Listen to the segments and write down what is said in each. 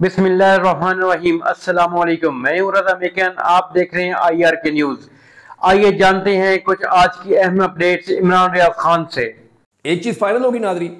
बिसमीम असलकम मैं रजा मेकन आप देख रहे हैं आई आर के न्यूज़ आइए जानते हैं कुछ आज की अहम अपडेट्स इमरान रियाज खान से एक चीज़ फाइनल होगी नादरी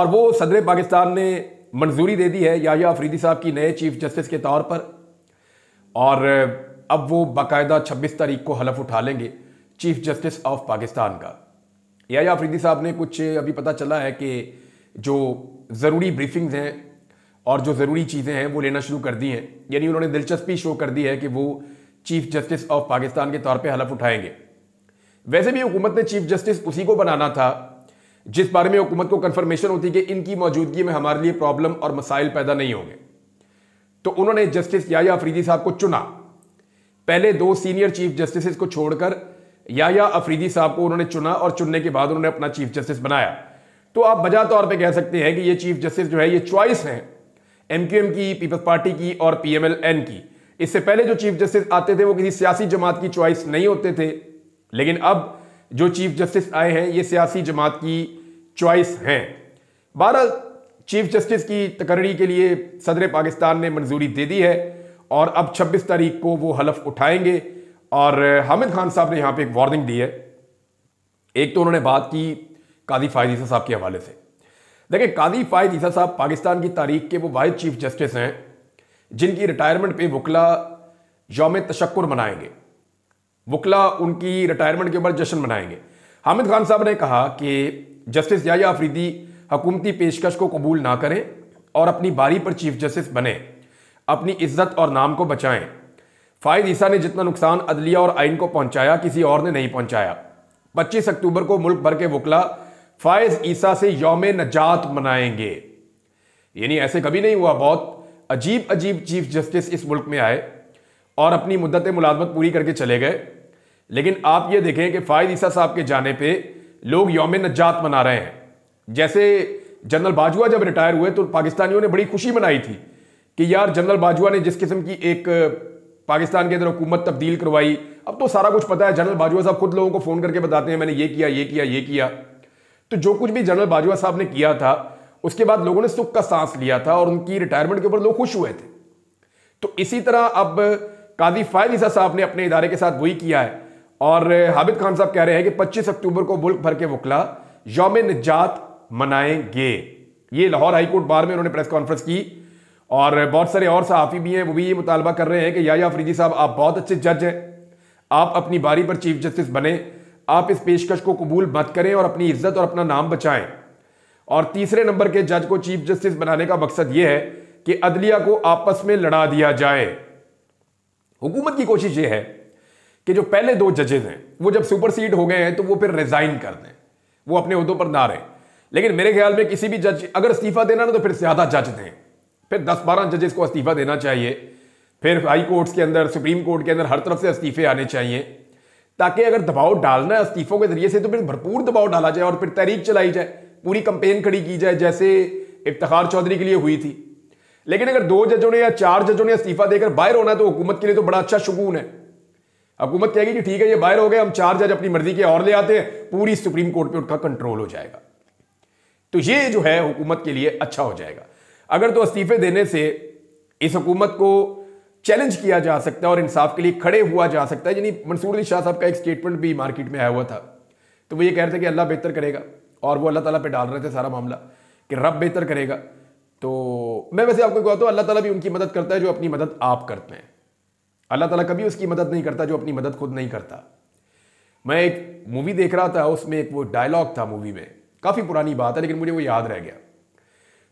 और वो सदर पाकिस्तान ने मंजूरी दे दी है याया अफरीदी साहब की नए चीफ जस्टिस के तौर पर और अब वो बाकायदा छब्बीस तारीख को हलफ उठा लेंगे चीफ जस्टिस ऑफ पाकिस्तान का याया अफरीदी साहब ने कुछ अभी पता चला है कि जो ज़रूरी ब्रीफिंग्स हैं और जो ज़रूरी चीज़ें हैं वो लेना शुरू कर दी हैं यानी उन्होंने दिलचस्पी शो कर दी है कि वो चीफ जस्टिस ऑफ पाकिस्तान के तौर पर हलफ उठाएंगे वैसे भी हुकूमत ने चीफ जस्टिस उसी को बनाना था जिस बारे में हुकूमत को कन्फर्मेशन होती कि इनकी मौजूदगी में हमारे लिए प्रॉब्लम और मसाइल पैदा नहीं होंगे तो उन्होंने जस्टिस याया अफरीदी साहब को चुना पहले दो सीनियर चीफ जस्टिस को छोड़कर याया अफरीदी साहब को उन्होंने चुना और चुनने के बाद उन्होंने अपना चीफ जस्टिस बनाया तो आप बजा तौर पर कह सकते हैं कि ये चीफ जस्टिस जो है ये चॉइस हैं एमक्यूएम की पीपल्स पार्टी की और पीएमएलएन की इससे पहले जो चीफ जस्टिस आते थे वो किसी सियासी जमात की चॉइस नहीं होते थे लेकिन अब जो चीफ जस्टिस आए हैं ये सियासी जमात की चॉइस हैं बारह चीफ जस्टिस की तकर्री के लिए सदर पाकिस्तान ने मंजूरी दे दी है और अब 26 तारीख को वो हलफ उठाएंगे और हामिद खान साहब ने यहाँ पे एक वार्निंग दी है एक तो उन्होंने बात की काजी फायदी साहब के हवाले से देखिए कादी फायद ईसा साहब पाकिस्तान की तारीख के वो वाइस चीफ जस्टिस हैं जिनकी रिटायरमेंट पे वकला योम तशक्र मनाएंगे वकला उनकी रिटायरमेंट के ऊपर जश्न मनाएंगे हामिद खान साहब ने कहा कि जस्टिस याया अफरीदी हकूमती पेशकश को कबूल ना करें और अपनी बारी पर चीफ जस्टिस बने अपनी इज्जत और नाम को बचाएं फायद ईसा ने जितना नुकसान अदलिया और आइन को पहुंचाया किसी और ने नहीं पहुंचाया 25 अक्टूबर को मुल्क भर के वकला फ़ायज़ ईसा से योम नजात मनाएंगे यानी ऐसे कभी नहीं हुआ बहुत अजीब अजीब चीफ जस्टिस इस मुल्क में आए और अपनी मुद्दत मुलाजमत पूरी करके चले गए लेकिन आप ये देखें कि फ़ायद ईसा साहब के जाने पे लोग योम नजात मना रहे हैं जैसे जनरल बाजवा जब रिटायर हुए तो पाकिस्तानियों ने बड़ी खुशी मनाई थी कि यार जनरल बाजवा ने जिस किस्म की एक पाकिस्तान के अंदर हुकूमत तब्दील करवाई अब तो सारा कुछ पता है जनरल बाजवा साहब खुद लोगों को फ़ोन करके बताते हैं मैंने ये किया ये किया ये किया तो जो कुछ भी जनरल बाजवा साहब ने किया था उसके बाद लोगों ने सुख का सांस लिया था और उनकी रिटायरमेंट के ऊपर लोग खुश हुए थे तो इसी तरह अब कादी फायद ईसा साहब ने अपने इदारे के साथ वही किया है और हाबिद खान साहब कह रहे हैं कि 25 अक्टूबर को मुल्क भर के वकला योम निजात मनाएंगे ये लाहौर हाईकोर्ट बार में उन्होंने प्रेस कॉन्फ्रेंस की और बहुत सारे और सहाफ़ी भी हैं वो भी ये मुतालबा कर रहे हैं कि या फ्रीजी साहब आप बहुत अच्छे जज हैं आप अपनी बारी पर चीफ जस्टिस बने आप इस पेशकश को कबूल मत करें और अपनी इज्जत और अपना नाम बचाएं और तीसरे नंबर के जज को चीफ जस्टिस बनाने का मकसद यह है कि अदलिया को आपस में लड़ा दिया जाए हुकूमत की कोशिश यह है कि जो पहले दो जजेज हैं वो जब सुपर सीट हो गए हैं तो वो फिर रिजाइन कर दें वो अपने उहदों पर ना रहे लेकिन मेरे ख्याल में किसी भी जज अगर इस्तीफा देना ना तो फिर ज़्यादा जज दें फिर दस बारह जजेस को इस्तीफा देना चाहिए फिर हाई कोर्ट्स के अंदर सुप्रीम कोर्ट के अंदर हर तरफ से इस्तीफे आने चाहिए ताकि अगर दबाव डालना है इस्तीफों के जरिए से तो फिर भरपूर दबाव डाला जाए और फिर तहरीक चलाई जाए पूरी कंपेन खड़ी की जाए जैसे इफ्तार चौधरी के लिए हुई थी लेकिन अगर दो जजों ने या चार जजों ने इस्तीफा देकर बाहर होना है तो हुकूमत के लिए तो बड़ा अच्छा सुकून है हुकूमत कहेगी कि ठीक है ये बाहर हो गए हम चार जज अपनी मर्जी के और ले आते हैं पूरी सुप्रीम कोर्ट पर उनका कंट्रोल हो जाएगा तो ये जो है हुकूमत के लिए अच्छा हो जाएगा अगर तो इस्तीफे देने से इस हुकूमत को चैलेंज किया जा सकता है और इंसाफ के लिए खड़े हुआ जा सकता है यानी मंसूर अली शाह साहब का एक स्टेटमेंट भी मार्केट में आया हुआ था तो वो ये कह रहे थे कि अल्लाह बेहतर करेगा और वो अल्लाह ताला पे डाल रहे थे सारा मामला कि रब बेहतर करेगा तो मैं वैसे आपको कहता हूँ अल्लाह ताला भी उनकी मदद करता है जो अपनी मदद आप करते हैं अल्लाह ताला कभी उसकी मदद नहीं करता जो अपनी मदद खुद नहीं करता मैं एक मूवी देख रहा था उसमें एक वो डायलॉग था मूवी में काफ़ी पुरानी बात है लेकिन मुझे वो याद रह गया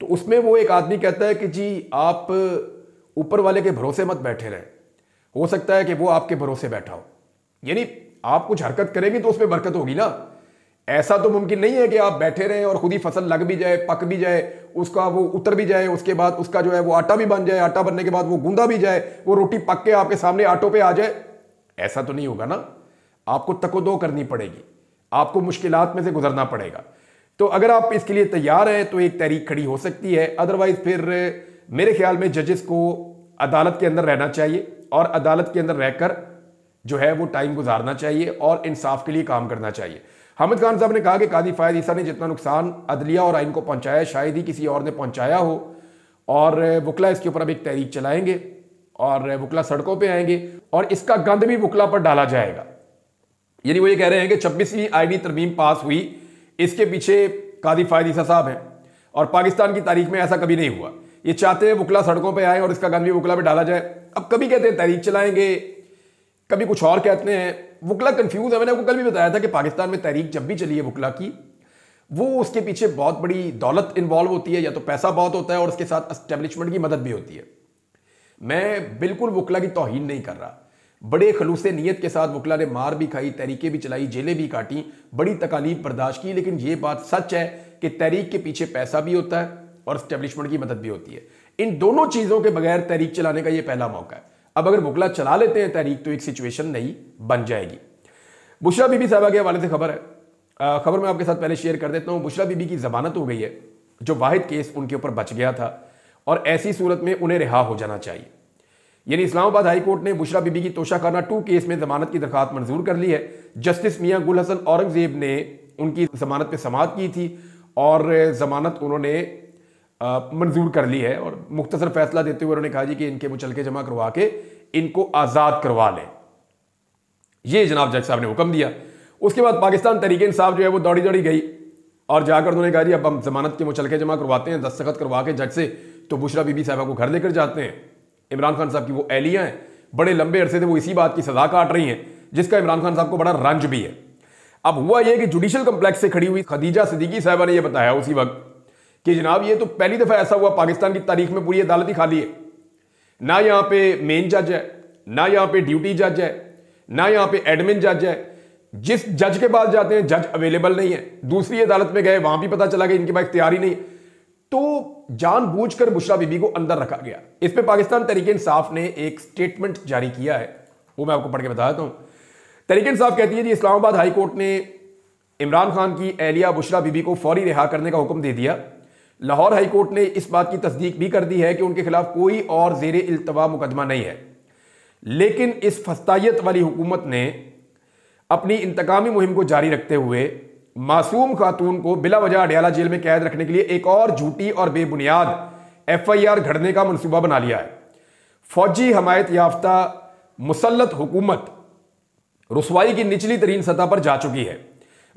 तो उसमें वो एक आदमी कहता है कि जी आप ऊपर वाले के भरोसे मत बैठे रहे हो सकता है कि वो आपके भरोसे बैठा हो यानी आप कुछ हरकत करेंगे तो उसमें बरकत होगी ना ऐसा तो मुमकिन नहीं है कि आप बैठे रहें और खुद ही फसल लग भी जाए पक भी जाए उसका वो उतर भी जाए उसके बाद उसका जो है वो आटा भी बन जाए आटा बनने के बाद वो गूंदा भी जाए वो रोटी पक के आपके सामने आटो पे आ जाए ऐसा तो नहीं होगा ना आपको तकोदो करनी पड़ेगी आपको मुश्किल में से गुजरना पड़ेगा तो अगर आप इसके लिए तैयार हैं तो एक तहरीक खड़ी हो सकती है अदरवाइज फिर मेरे ख्याल में जजेस को अदालत के अंदर रहना चाहिए और अदालत के अंदर रहकर जो है वो टाइम गुजारना चाहिए और इंसाफ के लिए काम करना चाहिए हामिद खान साहब ने कहा कि कादी फायद ईसा ने जितना नुकसान अदलिया और आइन को पहुंचाया शायद ही किसी और ने पहुंचाया हो और वकला इसके ऊपर अब एक तहरीक चलाएंगे और वकला सड़कों पे आएंगे और इसका गंद भी वकला पर डाला जाएगा यानी वो ये कह रहे हैं कि छब्बीसवीं आईनी तरमीम पास हुई इसके पीछे कादी फायद ईसा साहब हैं और पाकिस्तान की तारीख में ऐसा कभी नहीं हुआ ये चाहते हैं वकला सड़कों पे आए और इसका गंद भी वकला पे डाला जाए अब कभी कहते हैं तहरीक चलाएंगे कभी कुछ और कहते हैं वकला कंफ्यूज है मैंने आपको कल भी बताया था कि पाकिस्तान में तहरीक जब भी चली है वकला की वो उसके पीछे बहुत बड़ी दौलत इन्वॉल्व होती है या तो पैसा बहुत होता है और उसके साथ इस्टेब्लिशमेंट की मदद भी होती है मैं बिल्कुल वकला की तोहन नहीं कर रहा बड़े खलूस नीयत के साथ वकला ने मार भी खाई तहरीकें भी चलाई जेलें भी काटी बड़ी तकालीफ बर्दाश्त की लेकिन ये बात सच है कि तहरीक के पीछे पैसा भी होता है और स्टेब्लिशमेंट की मदद भी होती है इन दोनों चीज़ों के बगैर तहरीक चलाने का यह पहला मौका है अब अगर बुकला चला लेते हैं तहरीक तो एक सिचुएशन नहीं बन जाएगी बुशरा बीबी साहबा के हवाले से खबर है खबर मैं आपके साथ पहले शेयर कर देता हूं बुशरा बीबी की जमानत हो गई है जो वाहिद केस उनके ऊपर बच गया था और ऐसी सूरत में उन्हें रिहा हो जाना चाहिए यानी इस्लामाबाद हाई कोर्ट ने बुशरा बीबी की तोशाखाना टू केस में जमानत की दरखास्त मंजूर कर ली है जस्टिस मियाँ गुल हसन औरंगजेब ने उनकी जमानत पर समात की थी और जमानत उन्होंने मंजूर कर ली है और मुख्तसर फैसला देते हुए उन्होंने कहा जी कि इनके मुचलके जमा करवा के इनको आज़ाद करवा लें ये जनाब जज साहब ने हुक्म दिया उसके बाद पाकिस्तान तरीके साहब जो है वो दौड़ी दौड़ी गई और जाकर उन्होंने कहा जी अब हम जमानत के मुचलके जमा करवाते हैं दस्तखत करवा के जज से तो बुशरा बीबी साहबा को घर लेकर जाते हैं इमरान खान साहब की वो एहलियाँ हैं बड़े लंबे अरसे से वो इसी बात की सजा काट रही हैं जिसका इमरान खान साहब को बड़ा रंज भी है अब हुआ यह कि जुडिशल कम्प्लेक्स से खड़ी हुई खदीजा सदीकी साहबा ने यह बताया उसी वक्त कि जनाब ये तो पहली दफ़ा ऐसा हुआ पाकिस्तान की तारीख में पूरी अदालत ही खाली है ना यहाँ पे मेन जज है ना यहाँ पे ड्यूटी जज है ना यहाँ पे एडमिन जज है जिस जज के पास जाते हैं जज अवेलेबल नहीं है दूसरी अदालत में गए वहां भी पता चला गया इनके पास इख्तियार ही नहीं तो जानबूझकर बुशरा बीबी को अंदर रखा गया इस पर पाकिस्तान तरीके इंसाफ ने एक स्टेटमेंट जारी किया है वो मैं आपको पढ़ के बताता हूं हूँ तरीके इंसाफ कहती है जी इस्लामाबाद हाईकोर्ट ने इमरान खान की एहलिया बुशरा बीबी को फौरी रिहा करने का हुक्म दे दिया लाहौर हाईकोर्ट ने इस बात की तस्दीक भी कर दी है कि उनके खिलाफ कोई और जेर अल्तवा मुकदमा नहीं है लेकिन इस फस्तायत वाली हुकूमत ने अपनी इंतकामी मुहिम को जारी रखते हुए मासूम खातून को बिला वजह अडयाला जेल में कैद रखने के लिए एक और झूठी और बेबुनियाद एफ आई आर घड़ने का मनसूबा बना लिया है फौजी हमायत याफ्ता मुसलत हुकूमत रसवाई की निचली तरीन सतह पर जा चुकी है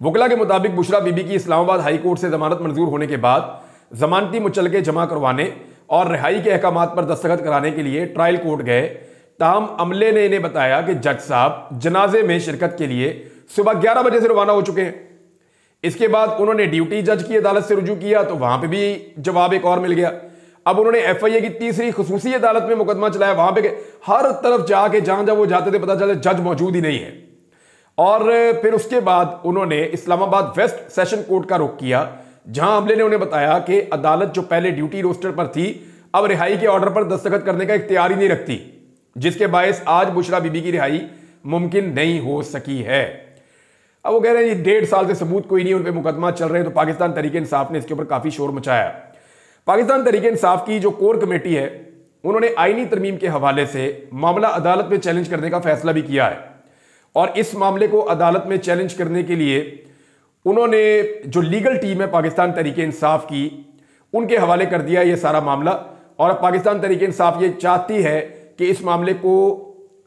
वकला के मुताबिक बुशरा बीबी की इस्लामाबाद हाईकोर्ट से जमानत मंजूर होने के बाद जमानती मुचलके जमा करवाने और रिहाई के अहकाम पर दस्तखत कराने के लिए ट्रायल कोर्ट गए ताहम अमले ने इन्हें बताया कि जज साहब जनाजे में शिरकत के लिए सुबह ग्यारह बजे से रवाना हो चुके हैं इसके बाद उन्होंने ड्यूटी जज की अदालत से रुजू किया तो वहां पर भी जवाब एक और मिल गया अब उन्होंने एफ आई ए की तीसरी खसूसी अदालत में मुकदमा चलाया वहां पर हर तरफ जाके जहां जहां वो जाते थे पता चले जज मौजूद ही नहीं है और फिर उसके बाद उन्होंने इस्लामाबाद वेस्ट सेशन कोर्ट का रुख किया जहां अमले ने उन्हें बताया कि अदालत जो पहले ड्यूटी रोस्टर पर थी अब रिहाई के ऑर्डर पर दस्तखत करने का इख्तियार ही नहीं रखती जिसके बायस आज बुशरा बीबी की रिहाई मुमकिन नहीं हो सकी है अब वो कह रहे हैं डेढ़ साल से सबूत कोई नहीं उन पर मुकदमा चल रहे तो पाकिस्तान तरीके इंसाफ ने इसके ऊपर काफ़ी शोर मचाया पाकिस्तान तरीके इंसाफ की जो कोर कमेटी है उन्होंने आईनी तरमीम के हवाले से मामला अदालत में चैलेंज करने का फैसला भी किया है और इस मामले को अदालत में चैलेंज करने के लिए उन्होंने जो लीगल टीम है पाकिस्तान तरीके इंसाफ की उनके हवाले कर दिया ये सारा मामला और अब पाकिस्तान तरीके इंसाफ ये चाहती है कि इस मामले को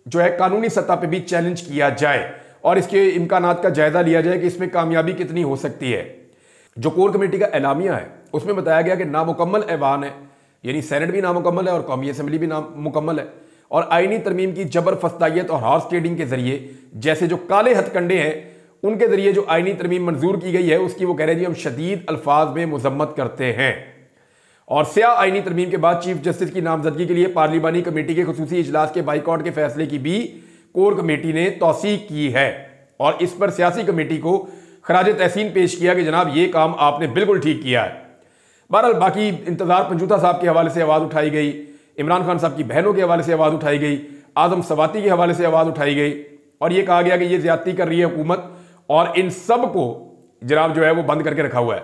जो है कानूनी सतह पर भी चैलेंज किया जाए और इसके इम्कान का जायज़ा लिया जाए कि इसमें कामयाबी कितनी हो सकती है जो कोर कमेटी का एलामिया है उसमें बताया गया कि नामुकम्मल ऐवान है यानी सैनट भी नामुकम्मल है और कौमी असम्बली भी नामुकम्मल है और आइनी तरमीम की जबर फस्ताइत और हॉर्स ट्रेडिंग के जरिए जैसे जो काले हथकंडे हैं उनके ज़रिए जो आइनी तरमीम मंजूर की गई है उसकी वो कह रहे हैं जी हम शदीद अल्फाज में मजम्मत करते हैं और स्या आइनी तरमीम के बाद चीफ जस्टिस की नामजदगी के लिए पार्लिमानी कमेटी के खसूसी इजलास के बाइकआउट के फैसले की भी कोर कमेटी ने तोसीक की है और इस पर सियासी कमेटी को खराज तहसीन पेश किया कि जनाब ये काम आपने बिल्कुल ठीक किया है बहरहाल बाकी इंतजार पंजूता साहब के हवाले से आवाज़ उठाई गई इमरान खान साहब की बहनों के हवाले से आवाज़ उठाई गई आजम सवाती के हवाले से आवाज़ उठाई गई और ये कहा गया कि ये ज्यादती कर रही है हुकूमत और इन सब को जनाब जो है वो बंद करके रखा हुआ है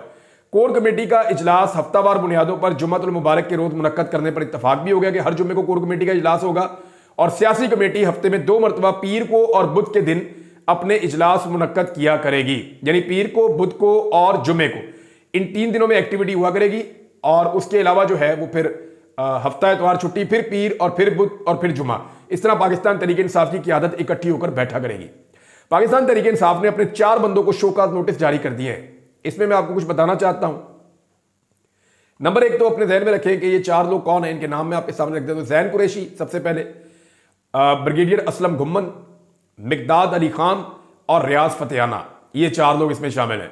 कोर कमेटी का इजलास हफ्तावार बुनियादों पर जुम्मतुल मुबारक के रोज मुनद करने पर इतफाक भी हो गया कि हर जुम्मे को कोर कमेटी का इजलास होगा और सियासी कमेटी हफ्ते में दो मरतबा पीर को और बुध के दिन अपने इजलास मुनद किया करेगी यानी पीर को बुध को और जुमे को इन तीन दिनों में एक्टिविटी हुआ करेगी और उसके अलावा जो है वो फिर हफ्ता एतवार छुट्टी फिर पीर और फिर बुध और फिर जुमा इस तरह पाकिस्तान तरीके इंसाफ की क्यादत इकट्ठी होकर बैठा करेगी पाकिस्तान तरीके इंसाफ ने अपने चार बंदों को शोकाज नोटिस जारी कर दिए हैं इसमें मैं आपको कुछ बताना चाहता हूं नंबर एक तो अपने जहन में रखें कि ये चार लोग कौन हैं इनके नाम में आपके सामने रख देता तो हूँ जैन कुरेशी सबसे पहले ब्रिगेडियर असलम घुम्मन मिगदाद अली खान और रियाज फतेहाना ये चार लोग इसमें शामिल हैं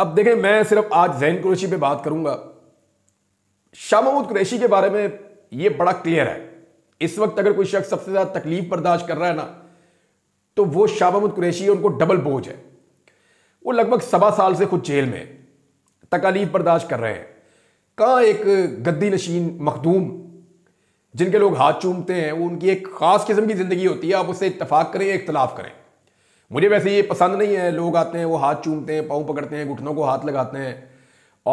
अब देखें मैं सिर्फ आज जैन कुरेशी पे बात करूंगा शाह महमूद कुरैशी के बारे में ये बड़ा क्लियर है इस वक्त अगर कोई शख्स सबसे ज़्यादा तकलीफ बर्दाश्त कर रहा है ना तो वो शाह महमूद कुरैशी उनको डबल बोझ है वो लगभग सवा साल से खुद जेल में तकालीफ बर्दाश्त कर रहे हैं कहाँ एक गद्दी नशीन मखदूम जिनके लोग हाथ चूमते हैं वो उनकी एक ख़ास किस्म की ज़िंदगी होती है आप उससे इतफाक़ करें इख्तलाफ करें मुझे वैसे ये पसंद नहीं है लोग आते हैं वो हाथ चूमते हैं पाँव पकड़ते हैं घुटनों को हाथ लगाते हैं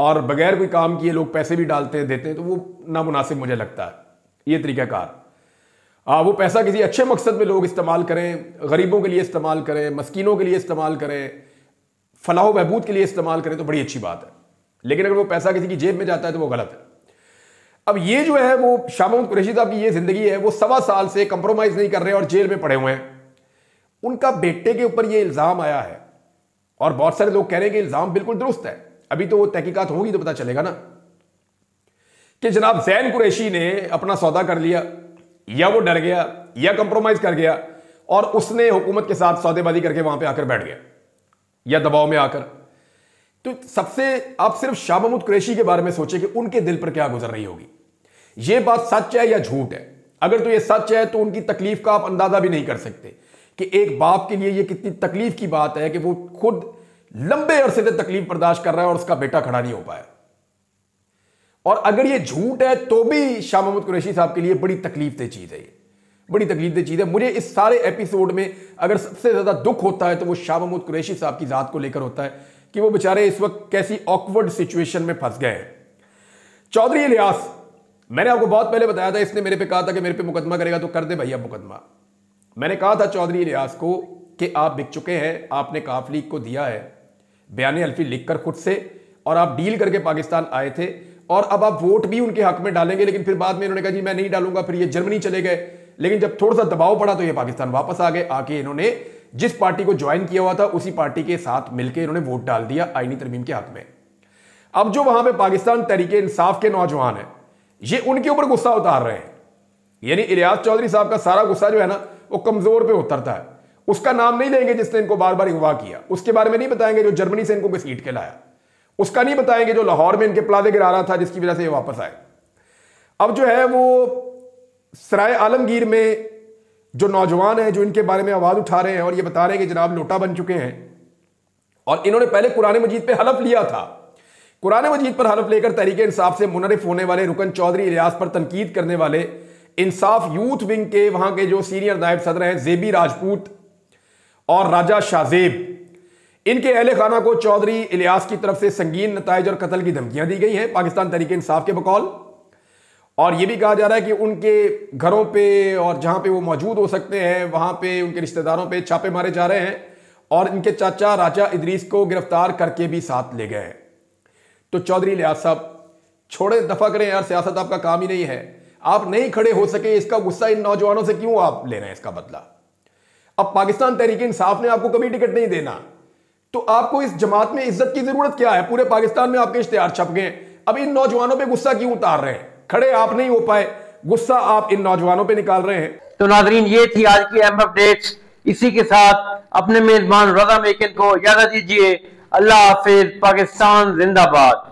और बगैर कोई काम किए लोग पैसे भी डालते हैं देते हैं तो वो नामुनासिब मुझे लगता है ये तरीक़ाकार आ, वो पैसा किसी अच्छे मकसद में लोग इस्तेमाल करें गरीबों के लिए इस्तेमाल करें मस्किनों के लिए इस्तेमाल करें फलाह बहबूद के लिए इस्तेमाल करें तो बड़ी अच्छी बात है लेकिन अगर वो पैसा किसी की जेब में जाता है तो वो गलत है अब ये जो है वो शाह महमूद कुरैशी साहब की ये ज़िंदगी है वो सवा साल से कंप्रोमाइज़ नहीं कर रहे और जेल में पड़े हुए हैं उनका बेटे के ऊपर ये इल्ज़ाम आया है और बहुत सारे लोग कह रहे हैं कि इल्ज़ाम बिल्कुल दुरुस्त है अभी तो वो तहकीक़त होगी तो पता चलेगा ना कि जनाब जैन कुरैशी ने अपना सौदा कर लिया या वो डर गया या कंप्रोमाइज कर गया और उसने हुकूमत के साथ सौदेबाजी करके वहां पे आकर बैठ गया या दबाव में आकर तो सबसे आप सिर्फ शाह महमूद कुरेशी के बारे में सोचें कि उनके दिल पर क्या गुजर रही होगी यह बात सच है या झूठ है अगर तो यह सच है तो उनकी तकलीफ का आप अंदाजा भी नहीं कर सकते कि एक बाप के लिए यह कितनी तकलीफ की बात है कि वो खुद लंबे अरसे तकलीफ बर्दाश्त कर रहा है और उसका बेटा खड़ा नहीं हो पाया और अगर ये झूठ है तो भी शाह महमूद कुरैशी साहब के लिए बड़ी तकलीफ दे चीज़ है बड़ी तकलीफ दे चीज़ है मुझे इस सारे एपिसोड में अगर सबसे ज़्यादा दुख होता है तो वो शाह महमूद कुरैशी साहब की ज़ात को लेकर होता है कि वो बेचारे इस वक्त कैसी ऑकवर्ड सिचुएशन में फंस गए हैं चौधरी इलियास मैंने आपको बहुत पहले बताया था इसने मेरे पे कहा था कि मेरे पे मुकदमा करेगा तो कर दे भैया मुकदमा मैंने कहा था चौधरी लियास को कि आप बिक चुके हैं आपने काफ लीग को दिया है बयान अल्फी लिखकर खुद से और आप डील करके पाकिस्तान आए थे और अब आप वोट भी उनके हक में डालेंगे लेकिन फिर बाद में इन्होंने कहा जी मैं नहीं डालूंगा फिर ये जर्मनी चले गए लेकिन जब थोड़ा सा दबाव पड़ा तो ये पाकिस्तान वापस आ गए आके इन्होंने जिस पार्टी को ज्वाइन किया हुआ था उसी पार्टी के साथ मिलकर इन्होंने वोट डाल दिया आईनी तरमीम के हक में अब जो वहां पर पाकिस्तान तरीके इंसाफ के नौजवान है ये उनके ऊपर गुस्सा उतार रहे हैं यानी इलियास चौधरी साहब का सारा गुस्सा जो है ना वो कमजोर पर उतरता है उसका नाम नहीं लेंगे जिसने इनको बार बार युवा किया उसके बारे में नहीं बताएंगे जो जर्मनी से इनको घसीट के लाया उसका नहीं बताएंगे जो लाहौर में इनके प्लाजे गिरा रहा था जिसकी वजह से ये वापस आए अब जो है वो सराय आलमगीर में जो नौजवान हैं जो इनके बारे में आवाज़ उठा रहे हैं और ये बता रहे हैं कि जनाब लोटा बन चुके हैं और इन्होंने पहले कुरान मजीद पर हलफ लिया था कुरान मजीद पर हलफ लेकर तरीके इंसाफ से मुनरफ होने वाले रुकन चौधरी रियाज पर तनकीद करने वाले इंसाफ यूथ विंग के वहाँ के जो सीनियर नायब सदर हैं जेबी राजपूत और राजा शाहजेब इनके अहल खाना को चौधरी इलियास की तरफ से संगीन नतज और कत्ल की धमकियां दी गई हैं पाकिस्तान तरीके इंसाफ के बकौल और यह भी कहा जा रहा है कि उनके घरों पे और जहां पे वो मौजूद हो सकते हैं वहां पे उनके रिश्तेदारों पे छापे मारे जा रहे हैं और इनके चाचा राजा इदरीस को गिरफ्तार करके भी साथ ले गए तो चौधरी लिहाज साहब छोड़े दफा करें यार सियासत आपका काम ही नहीं है आप नहीं खड़े हो सके इसका गुस्सा इन नौजवानों से क्यों आप ले रहे हैं इसका बदला अब पाकिस्तान तहरीक इंसाफ ने आपको कभी टिकट नहीं देना तो आपको इस जमात में इज्जत की जरूरत क्या है पूरे पाकिस्तान में आपके इश्तेहार छप गए अब इन नौजवानों पर गुस्सा क्यों उतार रहे हैं खड़े आप नहीं हो पाए गुस्सा आप इन नौजवानों पर निकाल रहे हैं तो नाजरीन ये थी आज की अहम अपडेट इसी के साथ अपने मेजबान रजा मेकिन को याद दीजिए अल्लाह हाफिज पाकिस्तान जिंदाबाद